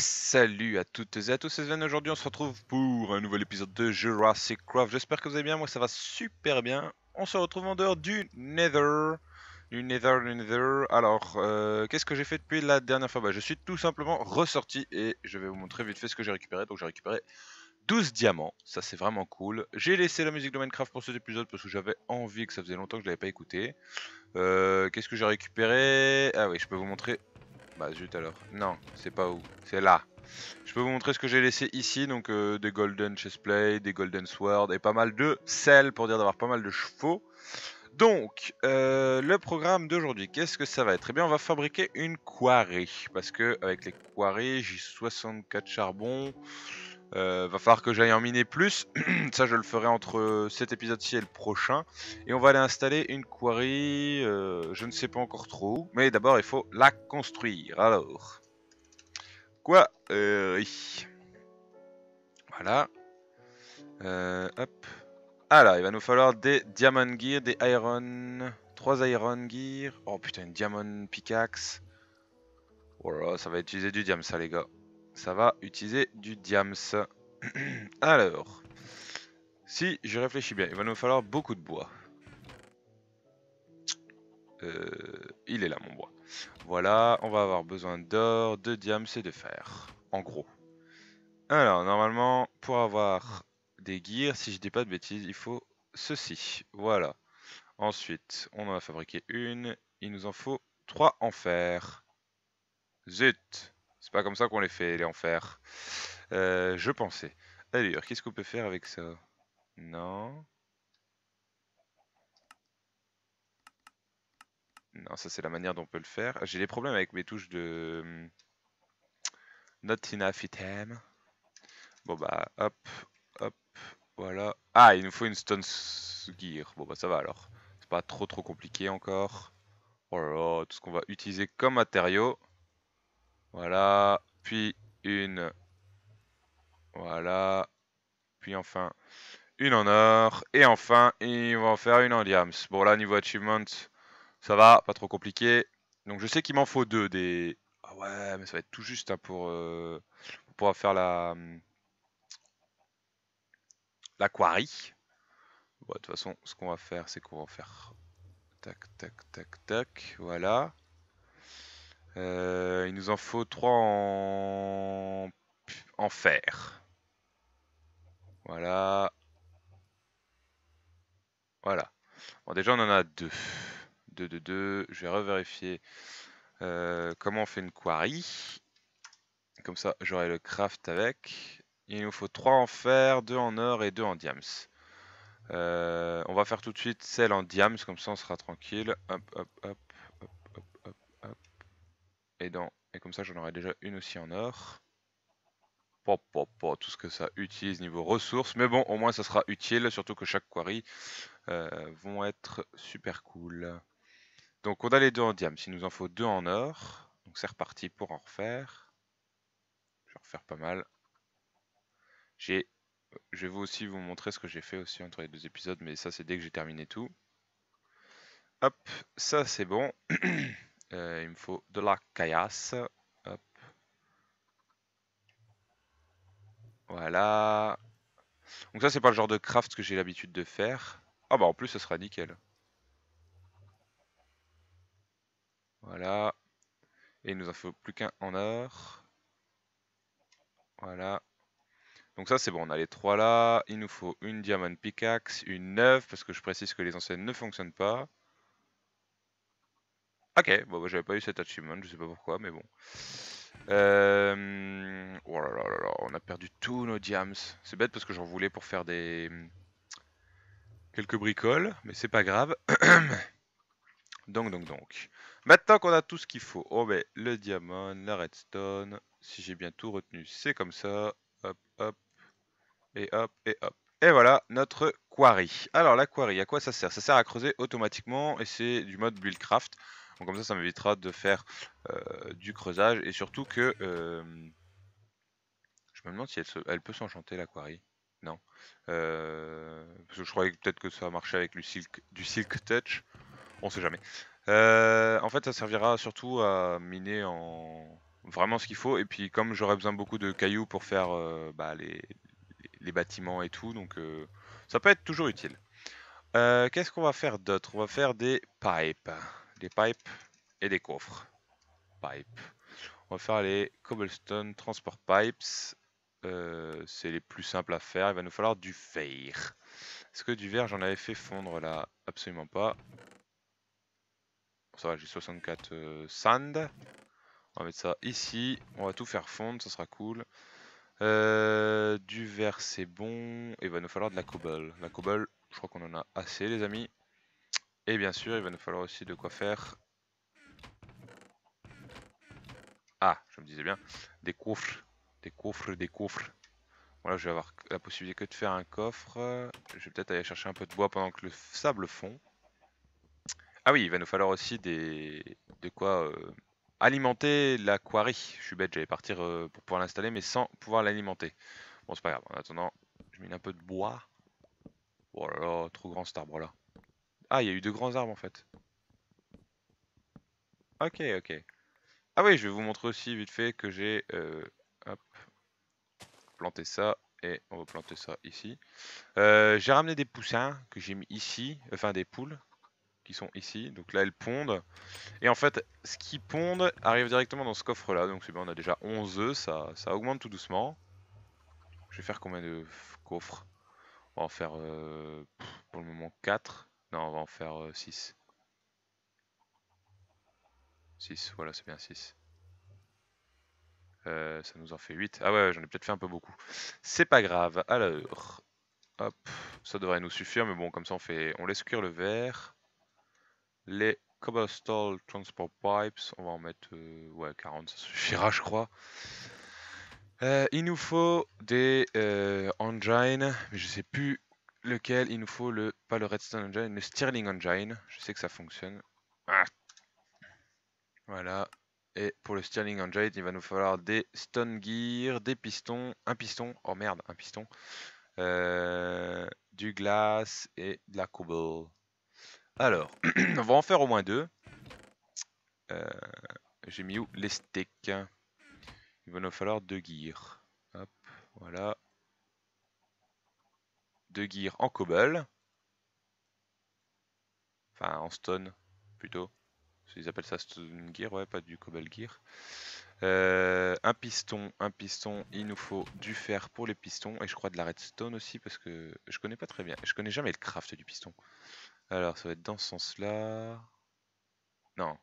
salut à toutes et à tous, c'est Sven. Aujourd'hui, on se retrouve pour un nouvel épisode de Jurassic Craft. J'espère que vous allez bien. Moi, ça va super bien. On se retrouve en dehors du Nether. Du Nether, du Nether. Alors, euh, qu'est-ce que j'ai fait depuis la dernière fois bah, Je suis tout simplement ressorti et je vais vous montrer vite fait ce que j'ai récupéré. Donc, j'ai récupéré 12 diamants. Ça, c'est vraiment cool. J'ai laissé la musique de Minecraft pour cet épisode parce que j'avais envie que ça faisait longtemps que je l'avais pas écouté. Euh, qu'est-ce que j'ai récupéré Ah oui, je peux vous montrer bah zut alors. Non, c'est pas où. C'est là. Je peux vous montrer ce que j'ai laissé ici, donc euh, des golden chestplate, des golden sword et pas mal de sel pour dire d'avoir pas mal de chevaux. Donc, euh, le programme d'aujourd'hui, qu'est-ce que ça va être Eh bien, on va fabriquer une quarry, parce que avec les quarries, j'ai 64 charbons, euh, va falloir que j'aille en miner plus. ça, je le ferai entre euh, cet épisode-ci et le prochain. Et on va aller installer une quarry, euh, je ne sais pas encore trop Mais d'abord, il faut la construire. Alors, quoi euh, Voilà. hop. Alors, ah il va nous falloir des diamond gear, des iron... 3 iron gear. Oh putain, une diamond pickaxe. Voilà, oh ça va utiliser du diam ça les gars ça va utiliser du diams. Alors, si je réfléchis bien, il va nous falloir beaucoup de bois. Euh, il est là mon bois. Voilà, on va avoir besoin d'or, de diams et de fer, en gros. Alors, normalement, pour avoir des gears, si je dis pas de bêtises, il faut ceci. Voilà. Ensuite, on en a fabriqué une. Il nous en faut trois en fer. Zut c'est pas comme ça qu'on les fait, les enfers. Euh, je pensais. D'ailleurs qu'est-ce qu'on peut faire avec ça Non. Non, ça c'est la manière dont on peut le faire. Ah, j'ai des problèmes avec mes touches de... Hum, not enough item. Bon bah, hop, hop, voilà. Ah, il nous faut une stone gear. Bon bah ça va alors. C'est pas trop trop compliqué encore. Oh là là, tout ce qu'on va utiliser comme matériaux. Voilà. Puis une. Voilà. Puis enfin, une en or. Et enfin, ils va en faire une en diams. Bon, là, niveau achievement, ça va, pas trop compliqué. Donc, je sais qu'il m'en faut deux des... Ah ouais, mais ça va être tout juste hein, pour, euh, pour pouvoir faire la... La quarry. Bon, de toute façon, ce qu'on va faire, c'est qu'on va en faire... Tac, tac, tac, tac. Voilà. Euh, il nous en faut 3 en... en fer. Voilà. Voilà. Bon, déjà, on en a 2. 2, 2, 2. Je vais revérifier euh, comment on fait une quarry. Comme ça, j'aurai le craft avec. Il nous faut 3 en fer, 2 en or et 2 en diams. Euh, on va faire tout de suite celle en diams, comme ça on sera tranquille. Hop, hop, hop et comme ça j'en aurai déjà une aussi en or. Pop, pop, pop, tout ce que ça utilise niveau ressources, mais bon au moins ça sera utile, surtout que chaque quarry euh, vont être super cool. Donc on a les deux en diam. S'il nous en faut deux en or, donc c'est reparti pour en refaire. Je vais en refaire pas mal. je vais vous aussi vous montrer ce que j'ai fait aussi entre les deux épisodes, mais ça c'est dès que j'ai terminé tout. Hop, ça c'est bon. Eh, il me faut de la caillasse. Voilà. Donc ça, c'est pas le genre de craft que j'ai l'habitude de faire. Ah bah en plus, ce sera nickel. Voilà. Et il nous en faut plus qu'un en or. Voilà. Donc ça c'est bon, on a les trois là. Il nous faut une diamond pickaxe, une neuve, parce que je précise que les anciennes ne fonctionnent pas. Ok, bon, bah, j'avais pas eu cet achievement, je sais pas pourquoi, mais bon. Euh, oh là là là on a perdu tous nos diams. C'est bête parce que j'en voulais pour faire des... Hmm, quelques bricoles, mais c'est pas grave. donc, donc, donc. Maintenant qu'on a tout ce qu'il faut, Oh ben le diamant, la redstone. Si j'ai bien tout retenu, c'est comme ça. Hop, hop, et hop, et hop. Et voilà notre quarry. Alors la quarry, à quoi ça sert Ça sert à creuser automatiquement et c'est du mode buildcraft comme ça, ça m'évitera de faire euh, du creusage. Et surtout que... Euh, je me demande si elle, peut s'enchanter, l'aquarie. Non. Euh, parce que je croyais peut-être que ça marchait avec du silk, du silk touch. On sait jamais. en fait, ça servira surtout à miner en vraiment ce qu'il faut. Et puis comme j'aurais besoin beaucoup de cailloux pour faire bah, les, les, bâtiments et tout, donc ça peut être toujours utile. Qu'est-ce qu'on va faire d'autre On va faire des pipes des pipes et des coffres. Pipe. On va faire les cobblestone transport pipes. Euh, c'est les plus simples à faire. Il va nous falloir du verre Est-ce que du verre j'en avais fait fondre là Absolument pas. Ça va, j'ai 64 euh, sand. On va mettre ça ici. On va tout faire fondre, ça sera cool. Euh, du verre c'est bon. il va nous falloir de la cobble. La cobble, je crois qu'on en a assez les amis. Et bien sûr, il va nous falloir aussi de quoi faire. Ah, je me disais bien. Des coffres. Des coffres, des coffres. Voilà, je vais avoir la possibilité que de faire un coffre. Je vais peut-être aller chercher un peu de bois pendant que le sable fond. Ah oui, il va nous falloir aussi des... de quoi euh, alimenter la quarry. Je suis bête, j'allais partir euh, pour pouvoir l'installer, mais sans pouvoir l'alimenter. Bon, c'est pas grave. En attendant, je mets un peu de bois. Oh là là, trop grand cet arbre là. Ah, il y a eu deux grands arbres en fait. Ok, ok. Ah oui, je vais vous montrer aussi vite fait que j'ai euh, planté ça et on va planter ça ici. Euh, j'ai ramené des poussins que j'ai mis ici, enfin des poules qui sont ici. Donc là, elles pondent. Et en fait, ce qui pondent arrive directement dans ce coffre-là. Donc c'est bien, on a déjà 11 œufs, ça, augmente tout doucement. Je vais faire combien de coffres On va en faire euh, pour le moment 4. Non, on va en faire 6. Euh, 6, voilà, c'est bien 6. Euh, ça nous en fait 8. Ah ouais, j'en ai peut-être fait un peu beaucoup. C'est pas grave. Alors, hop, ça devrait nous suffire, mais bon, comme ça on fait, on laisse cuire le verre. Les cobblestone transport pipes, on va en mettre, euh, ouais, 40, ça suffira, je crois. il nous faut des engines, mais je sais plus lequel il nous faut le, pas le Redstone Engine, le Stirling Engine. Je sais que ça fonctionne. Ah. Voilà. Et pour le Stirling Engine, il va nous falloir des Stone Gear, des pistons, un piston, oh merde, un piston, euh, du glace et de la cobble. Alors, on va en faire au moins deux. Euh, j'ai mis où Les steaks. Il va nous falloir deux gears. Hop, voilà de gear en cobble. Enfin, en stone, plutôt. Ils appellent ça stone gear, ouais, pas du cobble gear. Euh, un piston, un piston, il nous faut du fer pour les pistons et je crois de la redstone aussi parce que je connais pas très bien, je connais jamais le craft du piston. Alors ça va être dans ce sens là. Non.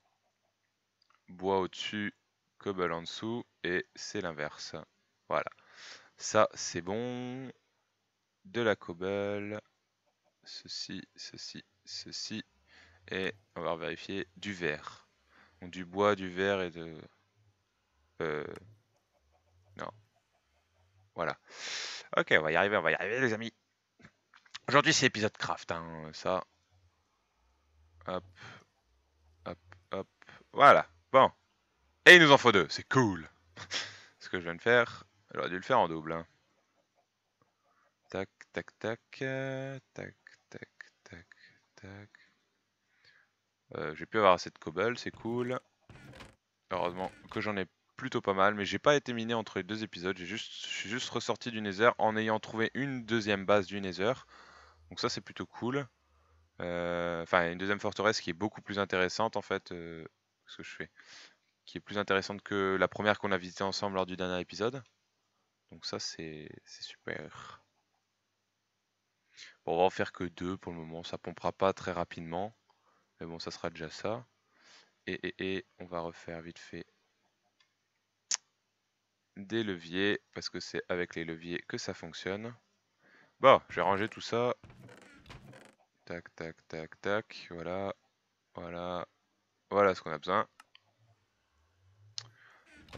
Bois au-dessus, cobble en dessous et c'est l'inverse. Voilà. Ça c'est bon de la cobble, ceci, ceci, ceci, et on va vérifier du verre. du bois, du verre et de... Euh... Non. Voilà. Ok, on va y arriver, on va y arriver les amis. Aujourd'hui c'est épisode craft, hein, ça. Hop. Hop, hop. Voilà. Bon. Et il nous en faut deux, c'est cool. Ce que je viens de faire, j'aurais dû le faire en double. Hein. Euh, tac, tac, tac, tac, tac, tac, tac. j'ai pu avoir assez de cobble, c'est cool. Heureusement que j'en ai plutôt pas mal, mais j'ai pas été miné entre les deux épisodes. J'ai juste, je suis juste ressorti du Nether en ayant trouvé une deuxième base du Nether. Donc ça c'est plutôt cool. Euh, enfin une deuxième forteresse qui est beaucoup plus intéressante en fait. quest euh, ce que je fais, qui est plus intéressante que la première qu'on a visitée ensemble lors du dernier épisode. Donc ça c'est super on va en faire que deux pour le moment, ça pompera pas très rapidement. Mais bon, ça sera déjà ça. Et, on va refaire vite fait des leviers, parce que c'est avec les leviers que ça fonctionne. Bon, j'ai rangé tout ça. Tac, tac, tac, tac. Voilà, voilà, voilà ce qu'on a besoin.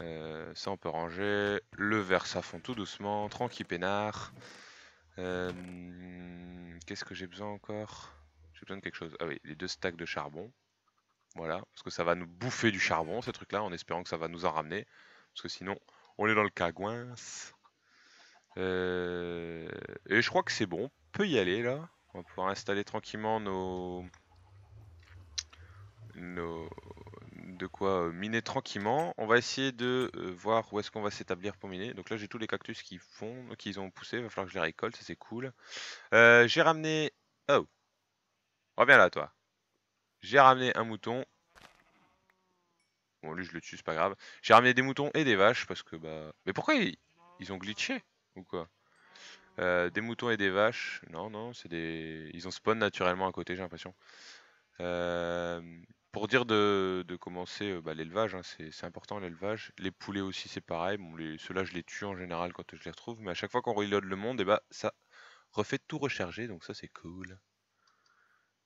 Euh, ça on peut ranger. Le verre ça fond tout doucement, tranquille peinard. Euh, qu'est-ce que j'ai besoin encore J'ai besoin de quelque chose. Ah oui, les deux stacks de charbon. Voilà, parce que ça va nous bouffer du charbon, ce truc-là, en espérant que ça va nous en ramener. Parce que sinon, on est dans le cagouins. Euh... Et je crois que c'est bon, on peut y aller là. On va pouvoir installer tranquillement nos... nos de quoi euh, miner tranquillement. On va essayer de euh, voir où est-ce qu'on va s'établir pour miner. Donc là j'ai tous les cactus qui font, qu'ils ont poussé, va falloir que je les récolte, ça c'est cool. Euh, j'ai ramené... Oh Reviens là toi J'ai ramené un mouton. Bon lui je le tue, c'est pas grave. J'ai ramené des moutons et des vaches parce que bah... Mais pourquoi ils, ont glitché Ou quoi des moutons et des vaches. Non, non, c'est des. Ils ont spawn naturellement à côté, j'ai l'impression pour dire de, commencer euh, bah, l'élevage, hein, c'est important l'élevage. Les poulets aussi, c'est pareil. Bon, Ceux-là, je les tue en général quand je les retrouve, mais à chaque fois qu'on reload le monde, et eh bah, ça refait tout recharger, donc ça, c'est cool.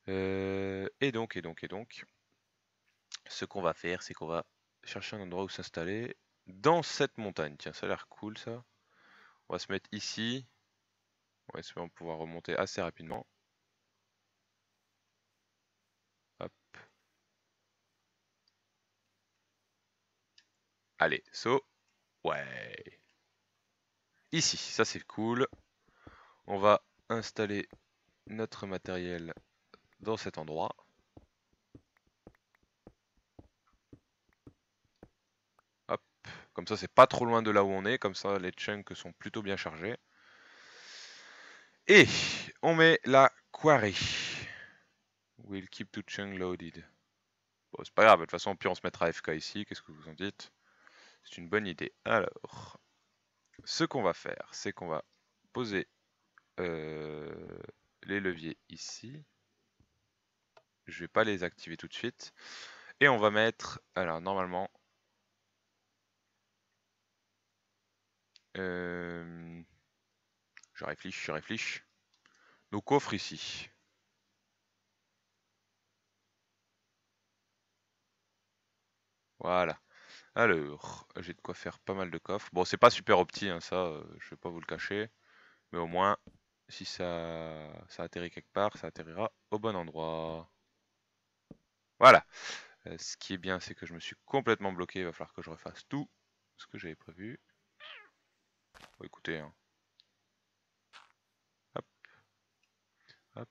Euh, et donc, et donc, et donc, ce qu'on va faire, c'est qu'on va chercher un endroit où s'installer dans cette montagne. Tiens, ça a l'air cool, ça. On va se mettre ici. On va pouvoir remonter assez rapidement. Allez, saut. So, ouais. Ici, ça c'est cool. On va installer notre matériel dans cet endroit. Hop, comme ça c'est pas trop loin de là où on est, comme ça les chunks sont plutôt bien chargés. Et on met la query. We'll keep two chunks loaded. Bon, c'est pas grave, de toute façon, puis on se mettra AFK ici, qu'est-ce que vous en dites c'est une bonne idée. Alors, ce qu'on va faire, c'est qu'on va poser euh, les leviers ici. Je vais pas les activer tout de suite. Et on va mettre, alors normalement, euh, je réfléchis, je réfléchis, nos coffres ici. Voilà. Alors, ah, j'ai de quoi faire pas mal de coffres. Bon, c'est pas super opti, hein, ça, euh, je vais pas vous le cacher. Mais au moins, si ça, ça atterrit quelque part, ça atterrira au bon endroit. Voilà. Euh, ce qui est bien, c'est que je me suis complètement bloqué. Il va falloir que je refasse tout ce que j'avais prévu. Bon, écoutez. Hein. Hop. Hop.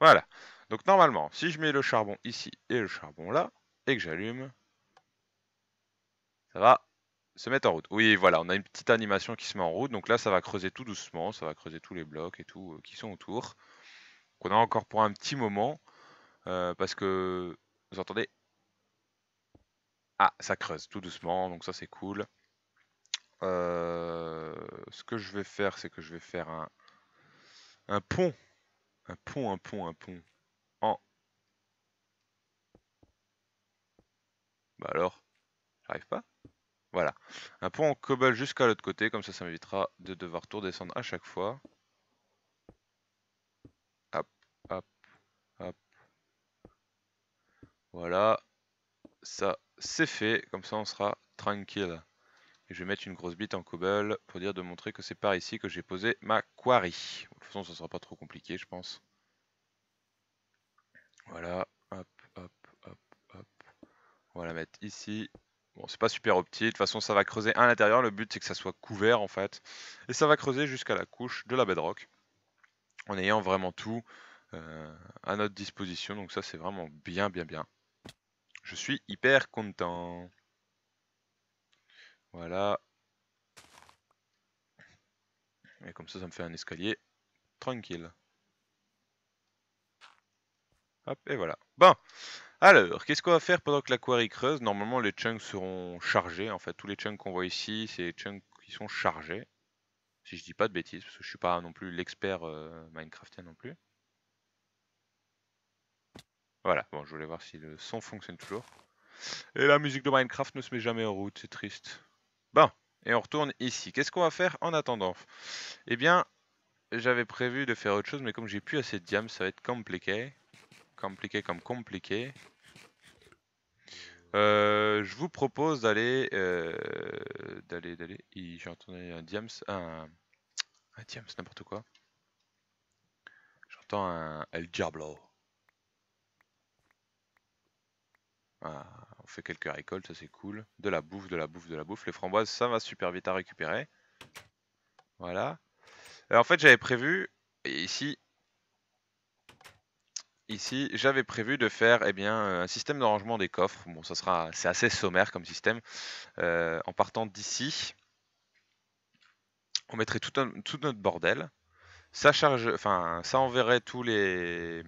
Voilà. Donc normalement, si je mets le charbon ici et le charbon là, et que j'allume, ça va se mettre en route. Oui, voilà, on a une petite animation qui se met en route. Donc là, ça va creuser tout doucement, ça va creuser tous les blocs et tout euh, qui sont autour. Qu'on a encore pour un petit moment. Euh, parce que, vous entendez Ah, ça creuse tout doucement, donc ça c'est cool. Euh, ce que je vais faire, c'est que je vais faire un, un pont. Un pont, un pont, un pont. En... Bah alors J'arrive pas Voilà. Un pont en cobble jusqu'à l'autre côté, comme ça, ça m'évitera de devoir tout redescendre à chaque fois. Hop, hop, hop. Voilà. Ça, c'est fait. Comme ça, on sera tranquille. Et je vais mettre une grosse bite en cobble pour dire de montrer que c'est par ici que j'ai posé ma quarry. De toute façon, ça ne sera pas trop compliqué, je pense. Voilà, hop, hop, hop, hop. On va la mettre ici. Bon, c'est pas super optique. De toute façon, ça va creuser à l'intérieur. Le but, c'est que ça soit couvert, en fait. Et ça va creuser jusqu'à la couche de la bedrock. En ayant vraiment tout euh, à notre disposition. Donc ça, c'est vraiment bien, bien, bien. Je suis hyper content. Voilà. Et comme ça, ça me fait un escalier tranquille. Hop, et voilà. Bon, alors, qu'est-ce qu'on va faire pendant que l'aquarie creuse Normalement, les chunks seront chargés. En fait, tous les chunks qu'on voit ici, c'est les chunks qui sont chargés. Si je dis pas de bêtises, parce que je suis pas non plus l'expert euh, Minecraftien non plus. Voilà, bon, je voulais voir si le son fonctionne toujours. Et la musique de Minecraft ne se met jamais en route, c'est triste. Bon, et on retourne ici. Qu'est-ce qu'on va faire en attendant Eh bien, j'avais prévu de faire autre chose, mais comme j'ai plus assez de diam' ça va être compliqué compliqué comme compliqué. Euh, je vous propose d'aller, euh, d'aller, d'aller. J'ai entendu un diams, un, un diams, n'importe quoi. J'entends un El Diablo. Ah, on fait quelques récoltes, ça c'est cool. De la bouffe, de la bouffe, de la bouffe. Les framboises, ça va super vite à récupérer. Voilà. Euh, en fait, j'avais prévu ici ici, j'avais prévu de faire eh bien, euh, un système de rangement des coffres. Bon, ça sera, c'est assez sommaire comme système. Euh, en partant d'ici, on mettrait tout, tout, notre bordel. Ça charge, enfin, ça enverrait tous les,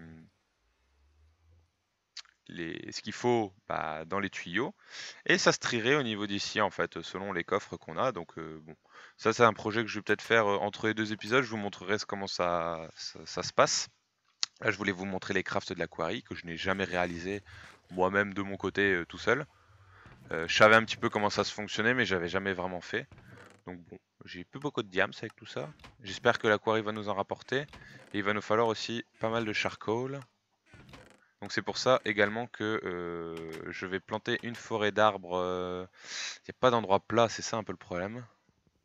les ce qu'il faut bah, dans les tuyaux, et ça se trierait au niveau d'ici en fait, selon les coffres qu'on a. Donc euh, bon, ça c'est un projet que je vais peut-être faire entre les deux épisodes. Je vous montrerai comment ça, ça se passe. Là, je voulais vous montrer les crafts de l'aquarie que je n'ai jamais réalisé moi-même de mon côté euh, tout seul. Euh, je savais un petit peu comment ça se fonctionnait, mais j'avais jamais vraiment fait. Donc bon, j'ai plus beaucoup de diams avec tout ça. J'espère que l'aquarie va nous en rapporter. Et il va nous falloir aussi pas mal de charcoal. Donc c'est pour ça également que euh, je vais planter une forêt d'arbres. Il n'y a pas d'endroit plat, c'est ça un peu le problème.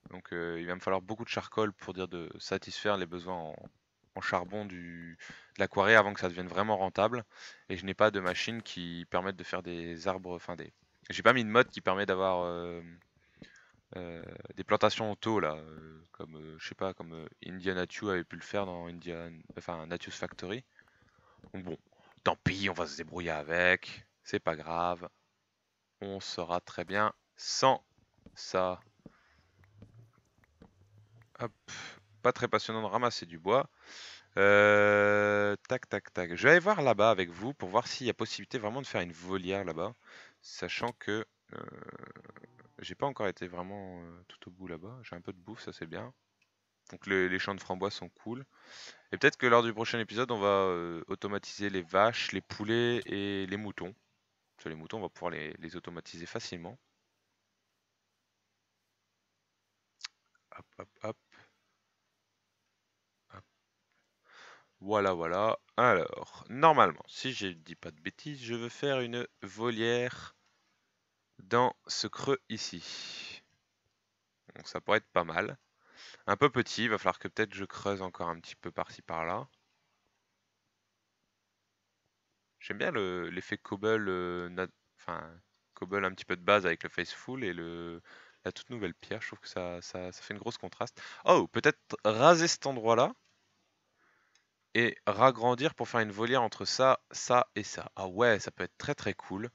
Donc il va me falloir beaucoup de charcoal pour dire de satisfaire les besoins en charbon du, de avant que ça devienne vraiment rentable. Et je n'ai pas de machine qui permette de faire des arbres, enfin des. J'ai pas mis de mode qui permet d'avoir euh, euh, des plantations auto là, euh, comme je sais pas, comme India Natu avait pu le faire dans Indian, enfin Natus Factory. Donc bon, tant pis, on va se débrouiller avec. C'est pas grave. On sera très bien sans ça. Hop. Pas très passionnant de ramasser du bois. Euh, tac, tac, tac. Je vais aller voir là-bas avec vous pour voir s'il y a possibilité vraiment de faire une volière là-bas. Sachant que euh, j'ai pas encore été vraiment euh, tout au bout là-bas. J'ai un peu de bouffe, ça c'est bien. Donc les champs de framboises sont cool. Et peut-être que lors du prochain épisode, on va automatiser les vaches, les poulets et les moutons. Parce que les moutons, on va pouvoir les, les automatiser facilement. Hop, hop, hop. Voilà, voilà. Alors, normalement, si je ne dis pas de bêtises, je veux faire une volière dans ce creux ici. Donc ça pourrait être pas mal. Un peu petit, il va falloir que peut-être je creuse encore un petit peu par-ci par-là. J'aime bien l'effet cobble, euh, enfin, cobble un petit peu de base avec le face full et le, la toute nouvelle pierre. Je trouve que ça, ça fait une grosse contraste. Oh, peut-être raser cet endroit-là et ragrandir pour faire une volière entre ça, ça et ça. Ah ouais, ça peut être très très cool.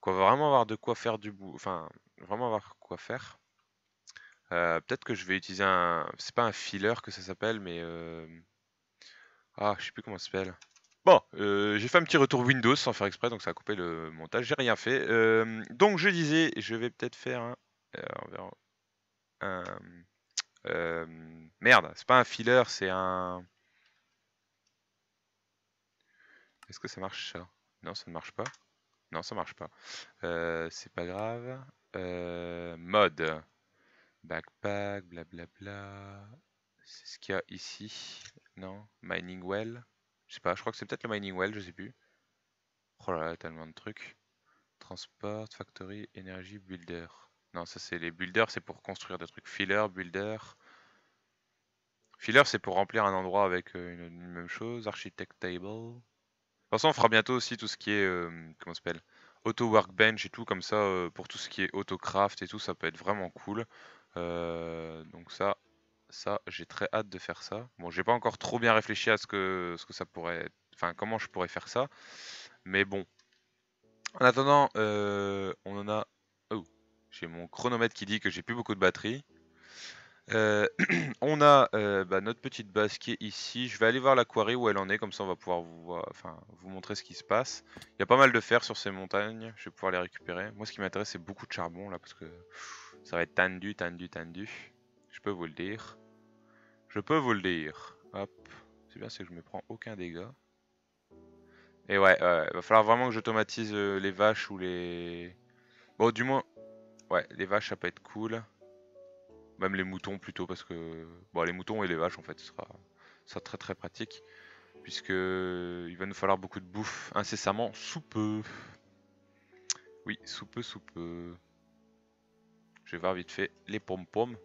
Qu'on va vraiment avoir de quoi faire du bout. Enfin, vraiment avoir quoi faire. Euh, peut-être que je vais utiliser un. C'est pas un filler que ça s'appelle, mais. Euh... Ah, je sais plus comment ça s'appelle. Bon, euh, j'ai fait un petit retour Windows sans faire exprès, donc ça a coupé le montage. J'ai rien fait. Euh, donc je disais, je vais peut-être faire un. un... merde, c'est pas un filler, c'est un. Est-ce que ça marche ça Non, ça ne marche pas. Non, ça marche pas. Euh, c'est pas grave. Euh, mode. Backpack, blablabla. C'est ce qu'il y a ici. Non Mining well. Je sais pas, je crois que c'est peut-être le mining well, je sais plus. Oh là là, tellement de trucs. Transport, factory, énergie, builder. Non, ça c'est les builders, c'est pour construire des trucs. Filler, builder. Filler, c'est pour remplir un endroit avec euh, une même chose. Architect table toute façon, on fera bientôt aussi tout ce qui est. Euh, comment s'appelle Auto Workbench et tout, comme ça, euh, pour tout ce qui est autocraft et tout, ça peut être vraiment cool. Euh, donc, ça, ça j'ai très hâte de faire ça. Bon, j'ai pas encore trop bien réfléchi à ce que, ce que ça pourrait. Enfin, comment je pourrais faire ça. Mais bon. En attendant, on en a. Oh, j'ai mon chronomètre qui dit que j'ai plus beaucoup de batterie. Euh, on a euh, bah, notre petite base qui est ici. Je vais aller voir la où elle en est, comme ça on va pouvoir vous, montrer ce qui se passe. Il y a pas mal de fer sur ces montagnes, je vais pouvoir les récupérer. Moi ce qui m'intéresse c'est beaucoup de charbon là, parce que ça va être tendu, tendu, tendu. Je peux vous le dire. Je peux vous le dire. Hop. C'est bien, c'est que je me prends aucun dégât. Et ouais, il va falloir vraiment que j'automatise euh, les vaches ou les... Bon, du moins... Ouais, les vaches, ça peut être cool. Même les moutons plutôt, parce que. Bon, les moutons et les vaches en fait, ce sera, très très pratique. Puisque il va nous falloir beaucoup de bouffe incessamment sous peu. Oui, sous peu, sous peu. Je vais voir vite fait les pommes-pommes.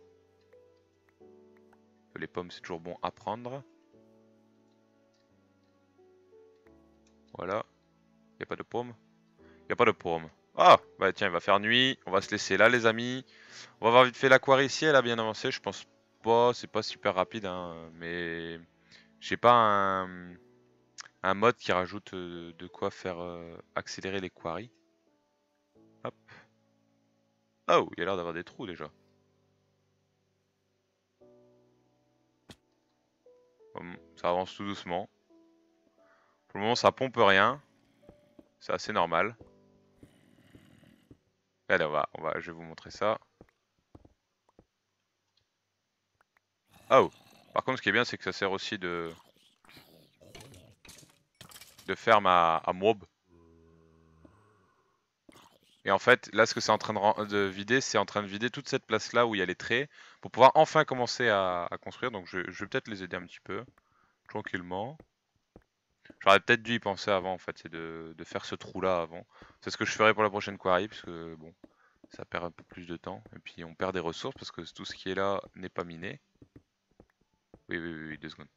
Les pommes, c'est toujours bon à prendre. Voilà. Il a pas de pommes Il a pas de pommes. Ah, bah tiens, il va faire nuit. On va se laisser là, les amis. On va avoir vite fait quarry ici. Elle a bien avancé. Je pense pas. C'est pas super rapide. Hein, mais j'ai pas un... un, mode qui rajoute euh, de quoi faire euh, accélérer les quarries. Hop. Ah, oh, il a l'air d'avoir des trous déjà. Hum, ça avance tout doucement. Pour le moment, ça pompe rien. C'est assez normal. Allez, on va, je vais vous montrer ça. Ah, oh Par contre, ce qui est bien, c'est que ça sert aussi de... de ferme à, mob. Et en fait, là, ce que c'est en train de, vider, c'est en train de vider toute cette place-là où il y a les traits pour pouvoir enfin commencer à, construire. Donc, je vais peut-être les aider un petit peu, tranquillement. J'aurais peut-être dû y penser avant, en fait, c'est de, faire ce trou-là avant. C'est ce que je ferai pour la prochaine quarry parce que, bon, ça perd un peu plus de temps. Et puis, on perd des ressources, parce que tout ce qui est là n'est pas miné. Oui, oui, oui, oui deux secondes.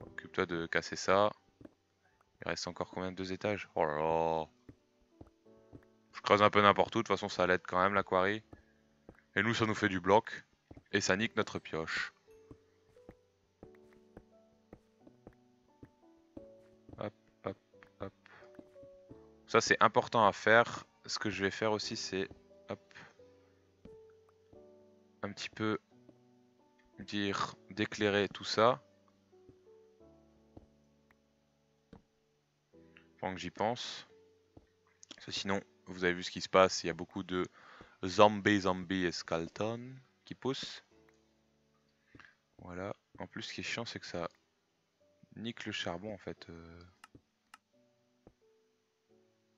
Occupe-toi de casser ça. Il reste encore combien de Deux étages Oh là là Je creuse un peu n'importe où, de toute façon, ça l'aide quand même, la quarry. Et nous, ça nous fait du bloc. Et ça nique notre pioche. c'est important à faire. Ce que je vais faire aussi, c'est un petit peu dire d'éclairer tout ça. Pendant que j'y pense. sinon, vous avez vu ce qui se passe. Il y a beaucoup de zombies, zombies et qui poussent. Voilà. En plus, ce qui est chiant, c'est que ça nique le charbon, en fait. Euh.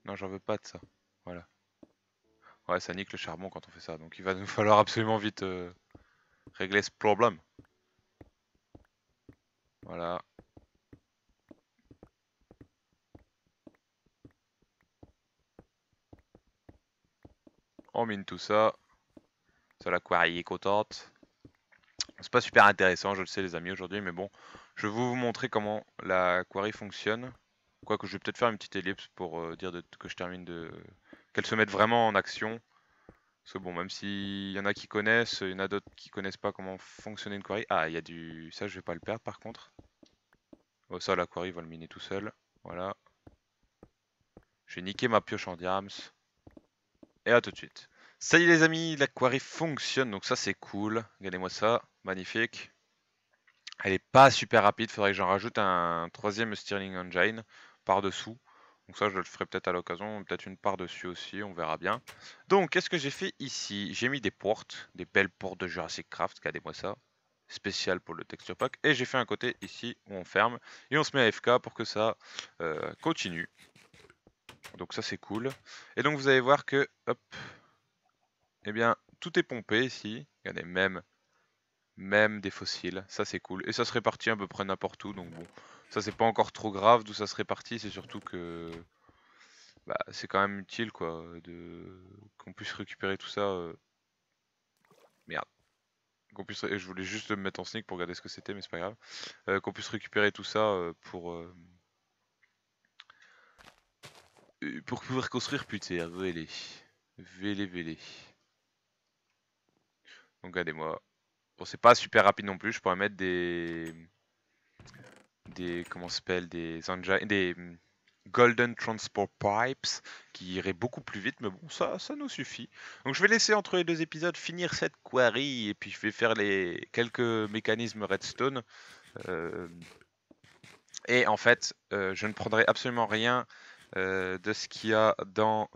Non, j'en veux pas de ça. Voilà. Ouais, ça nique le charbon quand on fait ça. Donc il va nous falloir absolument vite euh, régler ce problème. Voilà. On mine tout ça. Ça, la quarry est contente. C'est pas super intéressant, je le sais les amis aujourd'hui, mais bon, je vais vous montrer comment la quarry fonctionne. Quoique, je vais peut-être faire une petite ellipse pour euh, dire que je termine de. Qu'elle se mette vraiment en action. Parce que bon, même s'il y en a qui connaissent, il y en a d'autres qui connaissent pas comment fonctionner une query. Ah, il y a du. Ça, je vais pas le perdre par contre. Oh, ça, la va le miner tout seul. Voilà. J'ai niqué ma pioche en diams. Et à tout de suite. Ça y est les amis, la fonctionne, donc ça c'est cool. Regardez-moi ça, magnifique. Elle est pas super rapide, faudrait que j'en rajoute un troisième Steering Engine par-dessous. Donc ça, je le ferai peut-être à l'occasion, peut-être une part dessus aussi, on verra bien. Donc, qu'est-ce que j'ai fait ici J'ai mis des portes, des belles portes de Jurassic Craft, regardez-moi ça. Spécial pour le texture pack. Et j'ai fait un côté ici où on ferme. Et on se met à FK pour que ça euh, continue. Donc ça, c'est cool. Et donc, vous allez voir que, hop, Et eh bien, tout est pompé ici. Regardez, même, même des fossiles. Ça, c'est cool. Et ça se répartit à peu près n'importe où, donc bon... Ça, c'est pas encore trop grave d'où ça se parti. c'est surtout que bah, c'est quand même utile quoi, de qu'on puisse récupérer tout ça. Euh, merde. Qu'on puisse, je voulais juste me mettre en sneak pour regarder ce que c'était, mais c'est pas grave. Euh, qu'on puisse récupérer tout ça euh, pour pour pouvoir construire putain, vélé, vélé, vélé. Donc regardez-moi. Bon, c'est pas super rapide non plus. Je pourrais mettre des des comment s'appelle des des mm, Golden Transport Pipes qui irait beaucoup plus vite, mais bon, ça, ça nous suffit. Donc je vais laisser entre les deux épisodes finir cette quarry et puis je vais faire les quelques mécanismes redstone. Euh, et en fait, euh, je ne prendrai absolument rien euh, de ce qu'il y a dans,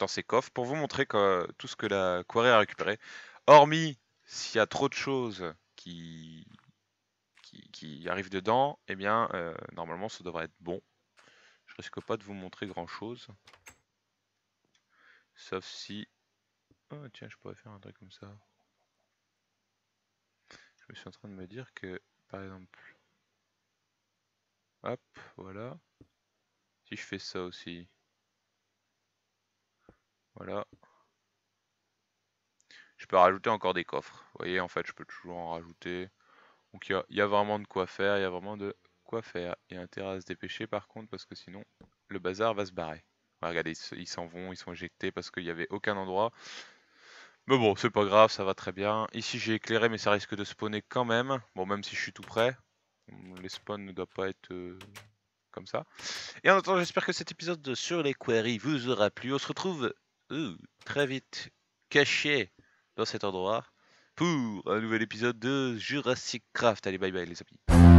dans ces coffres pour vous montrer que, tout ce que la quarry a récupéré, hormis s'il y a trop de choses qui, qui, arrive dedans, et eh bien, euh, normalement, ça devrait être bon. Je risque pas de vous montrer grand-chose. Sauf si... Ah, tiens, je pourrais faire un truc comme ça. Je suis en train de me dire que, par exemple... Hop, voilà. Si je fais ça aussi... Voilà. Je peux rajouter encore des coffres. Vous voyez, en fait, je peux toujours en rajouter. Donc il y, a vraiment de quoi faire, il y a vraiment de quoi faire. Il y a intérêt à se dépêcher par contre parce que sinon le bazar va se barrer. regardez, ils s'en vont, ils sont injectés parce qu'il n'y avait aucun endroit. Mais bon, c'est pas grave, ça va très bien. Ici j'ai éclairé mais ça risque de spawner quand même. Bon, même si je suis tout près. Les spawns ne doivent pas être euh, comme ça. Et en attendant, j'espère que cet épisode de sur les queries vous aura plu. On se retrouve euh, très vite caché dans cet endroit un nouvel épisode de Jurassic Craft. Allez, bye bye les amis.